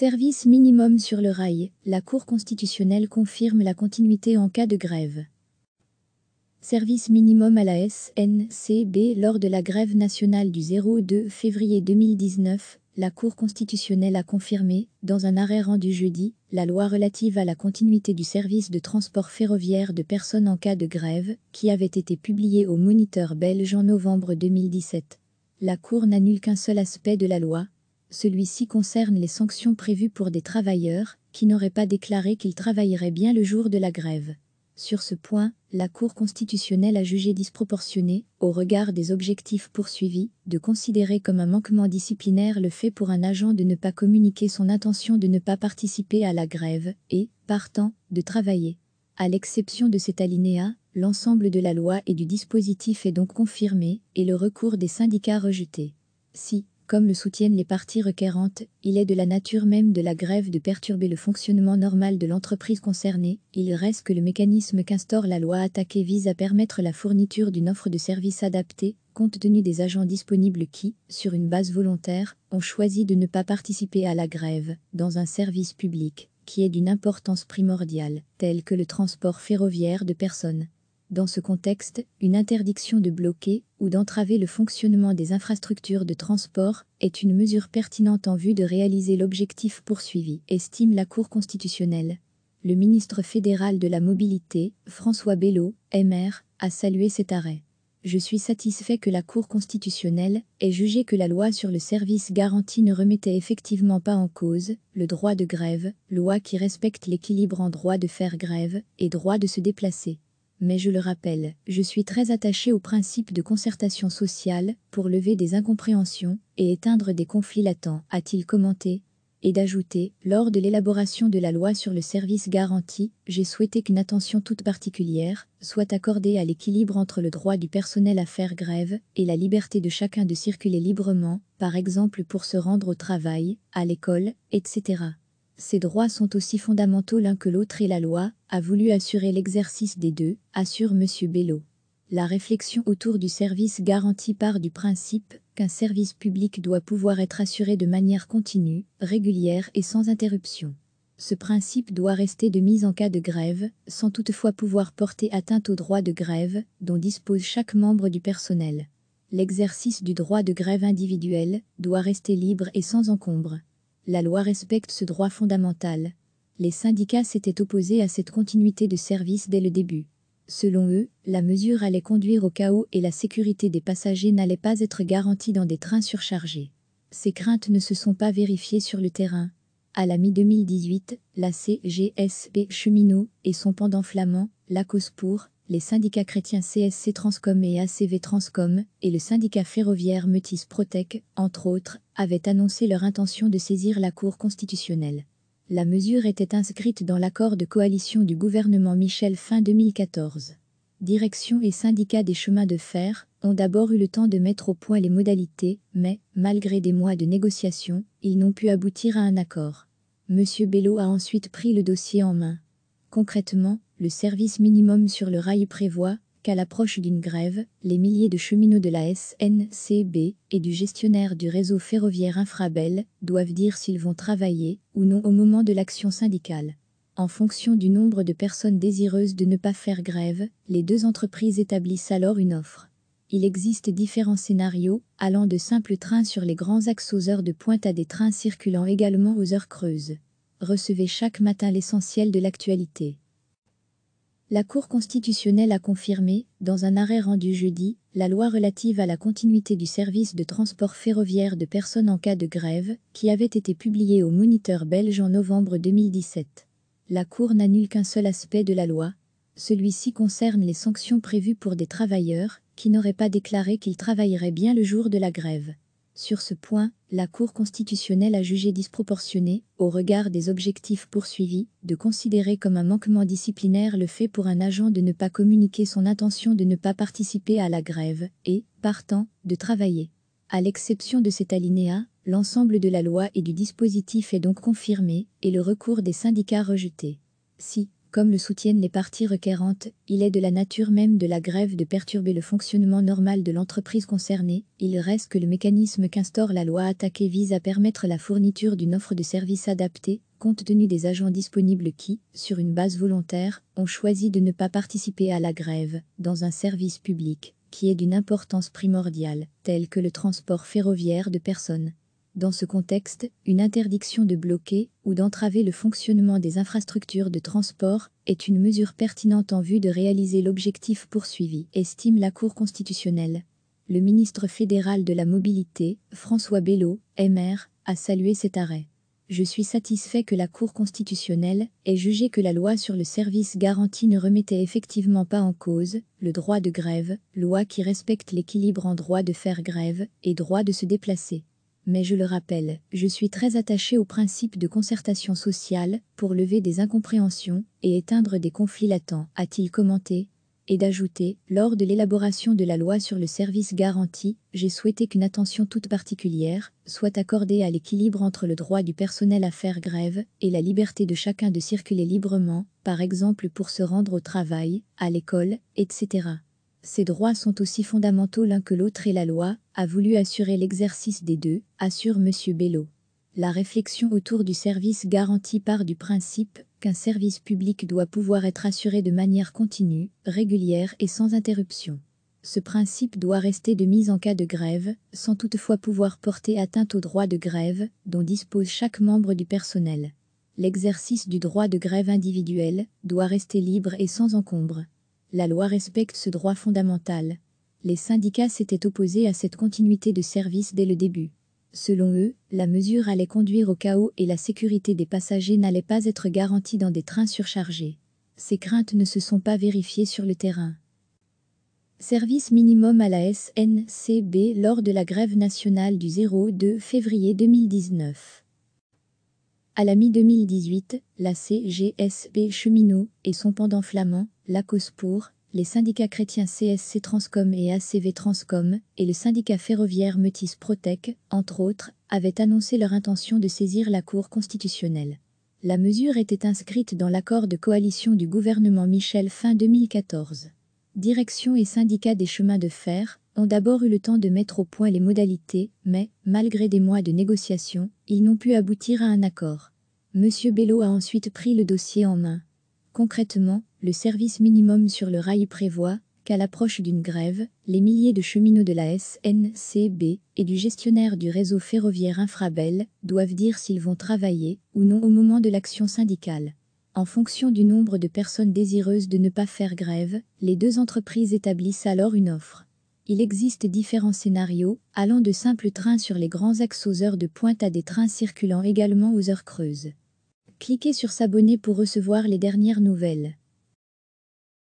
Service minimum sur le rail, la Cour constitutionnelle confirme la continuité en cas de grève. Service minimum à la SNCB lors de la grève nationale du 02 février 2019, la Cour constitutionnelle a confirmé, dans un arrêt rendu jeudi, la loi relative à la continuité du service de transport ferroviaire de personnes en cas de grève, qui avait été publiée au Moniteur belge en novembre 2017. La Cour n'annule qu'un seul aspect de la loi, celui-ci concerne les sanctions prévues pour des travailleurs qui n'auraient pas déclaré qu'ils travailleraient bien le jour de la grève. Sur ce point, la Cour constitutionnelle a jugé disproportionné, au regard des objectifs poursuivis, de considérer comme un manquement disciplinaire le fait pour un agent de ne pas communiquer son intention de ne pas participer à la grève et, partant, de travailler. À l'exception de cet alinéa, l'ensemble de la loi et du dispositif est donc confirmé et le recours des syndicats rejeté. Si, comme le soutiennent les parties requérantes, il est de la nature même de la grève de perturber le fonctionnement normal de l'entreprise concernée, il reste que le mécanisme qu'instaure la loi attaquée vise à permettre la fourniture d'une offre de service adaptée, compte tenu des agents disponibles qui, sur une base volontaire, ont choisi de ne pas participer à la grève, dans un service public qui est d'une importance primordiale, tel que le transport ferroviaire de personnes, dans ce contexte, une interdiction de bloquer ou d'entraver le fonctionnement des infrastructures de transport est une mesure pertinente en vue de réaliser l'objectif poursuivi, estime la Cour constitutionnelle. Le ministre fédéral de la Mobilité, François Bello, MR, a salué cet arrêt. Je suis satisfait que la Cour constitutionnelle ait jugé que la loi sur le service garanti ne remettait effectivement pas en cause le droit de grève, loi qui respecte l'équilibre en droit de faire grève et droit de se déplacer mais je le rappelle, je suis très attaché au principe de concertation sociale pour lever des incompréhensions et éteindre des conflits latents, a-t-il commenté, et d'ajouter, lors de l'élaboration de la loi sur le service garanti, j'ai souhaité qu'une attention toute particulière soit accordée à l'équilibre entre le droit du personnel à faire grève et la liberté de chacun de circuler librement, par exemple pour se rendre au travail, à l'école, etc. Ces droits sont aussi fondamentaux l'un que l'autre et la loi a voulu assurer l'exercice des deux, assure M. Bello. La réflexion autour du service garanti part du principe qu'un service public doit pouvoir être assuré de manière continue, régulière et sans interruption. Ce principe doit rester de mise en cas de grève, sans toutefois pouvoir porter atteinte au droit de grève dont dispose chaque membre du personnel. L'exercice du droit de grève individuel doit rester libre et sans encombre. La loi respecte ce droit fondamental. Les syndicats s'étaient opposés à cette continuité de service dès le début. Selon eux, la mesure allait conduire au chaos et la sécurité des passagers n'allait pas être garantie dans des trains surchargés. Ces craintes ne se sont pas vérifiées sur le terrain. À la mi-2018, la CGSP cheminot et son pendant flamand, la cause pour, les syndicats chrétiens CSC Transcom et ACV Transcom, et le syndicat ferroviaire Metis Protec, entre autres, avaient annoncé leur intention de saisir la Cour constitutionnelle. La mesure était inscrite dans l'accord de coalition du gouvernement Michel fin 2014. Direction et syndicats des chemins de fer ont d'abord eu le temps de mettre au point les modalités, mais, malgré des mois de négociations, ils n'ont pu aboutir à un accord. M. Bello a ensuite pris le dossier en main. Concrètement, le service minimum sur le rail prévoit qu'à l'approche d'une grève, les milliers de cheminots de la SNCB et du gestionnaire du réseau ferroviaire Infrabel doivent dire s'ils vont travailler ou non au moment de l'action syndicale. En fonction du nombre de personnes désireuses de ne pas faire grève, les deux entreprises établissent alors une offre. Il existe différents scénarios, allant de simples trains sur les grands axes aux heures de pointe à des trains circulant également aux heures creuses. Recevez chaque matin l'essentiel de l'actualité. La Cour constitutionnelle a confirmé, dans un arrêt rendu jeudi, la loi relative à la continuité du service de transport ferroviaire de personnes en cas de grève, qui avait été publiée au Moniteur belge en novembre 2017. La Cour n'annule qu'un seul aspect de la loi. Celui-ci concerne les sanctions prévues pour des travailleurs qui n'auraient pas déclaré qu'ils travailleraient bien le jour de la grève. Sur ce point, la Cour constitutionnelle a jugé disproportionné, au regard des objectifs poursuivis, de considérer comme un manquement disciplinaire le fait pour un agent de ne pas communiquer son intention de ne pas participer à la grève et, partant, de travailler. À l'exception de cet alinéa, l'ensemble de la loi et du dispositif est donc confirmé et le recours des syndicats rejeté. Si, comme le soutiennent les parties requérantes, il est de la nature même de la grève de perturber le fonctionnement normal de l'entreprise concernée, il reste que le mécanisme qu'instaure la loi attaquée vise à permettre la fourniture d'une offre de services adaptée, compte tenu des agents disponibles qui, sur une base volontaire, ont choisi de ne pas participer à la grève, dans un service public, qui est d'une importance primordiale, tel que le transport ferroviaire de personnes. Dans ce contexte, une interdiction de bloquer ou d'entraver le fonctionnement des infrastructures de transport est une mesure pertinente en vue de réaliser l'objectif poursuivi, estime la Cour constitutionnelle. Le ministre fédéral de la Mobilité, François Bello, MR, a salué cet arrêt. Je suis satisfait que la Cour constitutionnelle ait jugé que la loi sur le service garanti ne remettait effectivement pas en cause le droit de grève, loi qui respecte l'équilibre en droit de faire grève et droit de se déplacer mais je le rappelle, je suis très attaché au principe de concertation sociale pour lever des incompréhensions et éteindre des conflits latents, a-t-il commenté, et d'ajouter, lors de l'élaboration de la loi sur le service garanti, j'ai souhaité qu'une attention toute particulière soit accordée à l'équilibre entre le droit du personnel à faire grève et la liberté de chacun de circuler librement, par exemple pour se rendre au travail, à l'école, etc. Ces droits sont aussi fondamentaux l'un que l'autre et la loi a voulu assurer l'exercice des deux, assure M. Bello. La réflexion autour du service garanti part du principe qu'un service public doit pouvoir être assuré de manière continue, régulière et sans interruption. Ce principe doit rester de mise en cas de grève, sans toutefois pouvoir porter atteinte au droit de grève dont dispose chaque membre du personnel. L'exercice du droit de grève individuel doit rester libre et sans encombre. La loi respecte ce droit fondamental. Les syndicats s'étaient opposés à cette continuité de service dès le début. Selon eux, la mesure allait conduire au chaos et la sécurité des passagers n'allait pas être garantie dans des trains surchargés. Ces craintes ne se sont pas vérifiées sur le terrain. Service minimum à la SNCB lors de la grève nationale du 02 février 2019. À la mi-2018, la CGSB Cheminot et son pendant flamand, la Cospour, les syndicats chrétiens CSC Transcom et ACV Transcom, et le syndicat ferroviaire Metis Protec, entre autres, avaient annoncé leur intention de saisir la Cour constitutionnelle. La mesure était inscrite dans l'accord de coalition du gouvernement Michel fin 2014. Direction et syndicat des chemins de fer, ont d'abord eu le temps de mettre au point les modalités, mais, malgré des mois de négociations, ils n'ont pu aboutir à un accord. M. Bello a ensuite pris le dossier en main. Concrètement, le service minimum sur le rail prévoit qu'à l'approche d'une grève, les milliers de cheminots de la SNCB et du gestionnaire du réseau ferroviaire Infrabel doivent dire s'ils vont travailler ou non au moment de l'action syndicale. En fonction du nombre de personnes désireuses de ne pas faire grève, les deux entreprises établissent alors une offre il existe différents scénarios, allant de simples trains sur les grands axes aux heures de pointe à des trains circulant également aux heures creuses. Cliquez sur S'abonner pour recevoir les dernières nouvelles.